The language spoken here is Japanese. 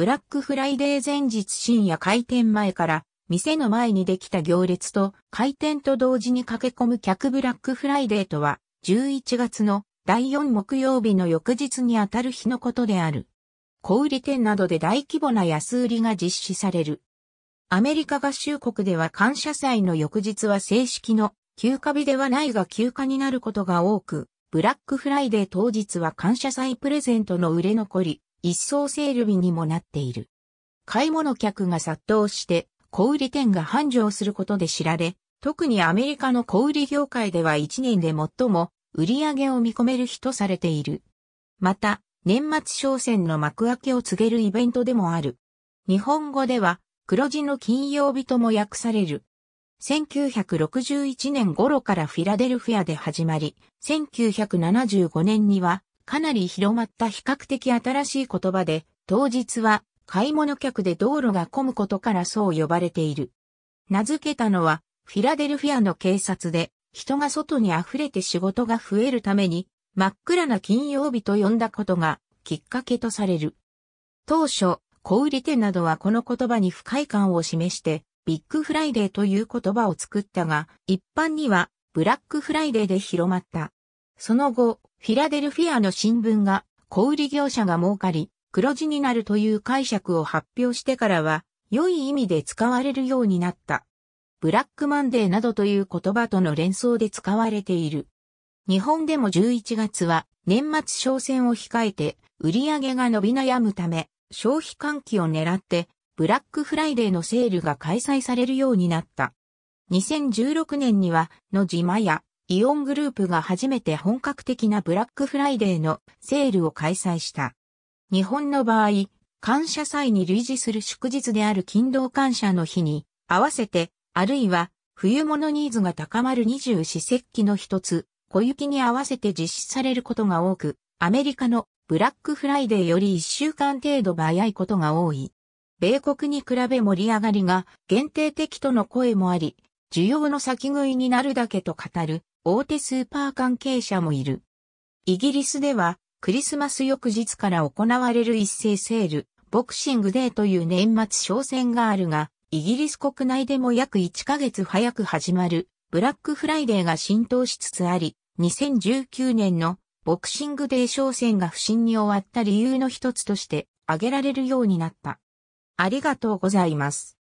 ブラックフライデー前日深夜開店前から店の前にできた行列と開店と同時に駆け込む客ブラックフライデーとは11月の第4木曜日の翌日にあたる日のことである。小売店などで大規模な安売りが実施される。アメリカ合衆国では感謝祭の翌日は正式の休暇日ではないが休暇になることが多く、ブラックフライデー当日は感謝祭プレゼントの売れ残り、一層セール日にもなっている。買い物客が殺到して、小売店が繁盛することで知られ、特にアメリカの小売業界では1年で最も売り上げを見込める日とされている。また、年末商戦の幕開けを告げるイベントでもある。日本語では、黒字の金曜日とも訳される。1961年頃からフィラデルフィアで始まり、1975年にはかなり広まった比較的新しい言葉で、当日は買い物客で道路が混むことからそう呼ばれている。名付けたのは、フィラデルフィアの警察で、人が外に溢れて仕事が増えるために、真っ暗な金曜日と呼んだことが、きっかけとされる。当初、小売店などはこの言葉に不快感を示して、ビッグフライデーという言葉を作ったが、一般にはブラックフライデーで広まった。その後、フィラデルフィアの新聞が小売業者が儲かり、黒字になるという解釈を発表してからは、良い意味で使われるようになった。ブラックマンデーなどという言葉との連想で使われている。日本でも11月は年末商戦を控えて売り上げが伸び悩むため消費喚起を狙ってブラックフライデーのセールが開催されるようになった。2016年には野島やイオングループが初めて本格的なブラックフライデーのセールを開催した。日本の場合、感謝祭に類似する祝日である勤労感謝の日に合わせて、あるいは冬物ニーズが高まる二十四節気の一つ、小雪に合わせて実施されることが多く、アメリカのブラックフライデーより一週間程度早いことが多い。米国に比べ盛り上がりが限定的との声もあり、需要の先食いになるだけと語る大手スーパー関係者もいる。イギリスでは、クリスマス翌日から行われる一斉セール、ボクシングデーという年末商戦があるが、イギリス国内でも約1ヶ月早く始まる、ブラックフライデーが浸透しつつあり、2019年のボクシングデー商戦が不審に終わった理由の一つとして挙げられるようになった。ありがとうございます。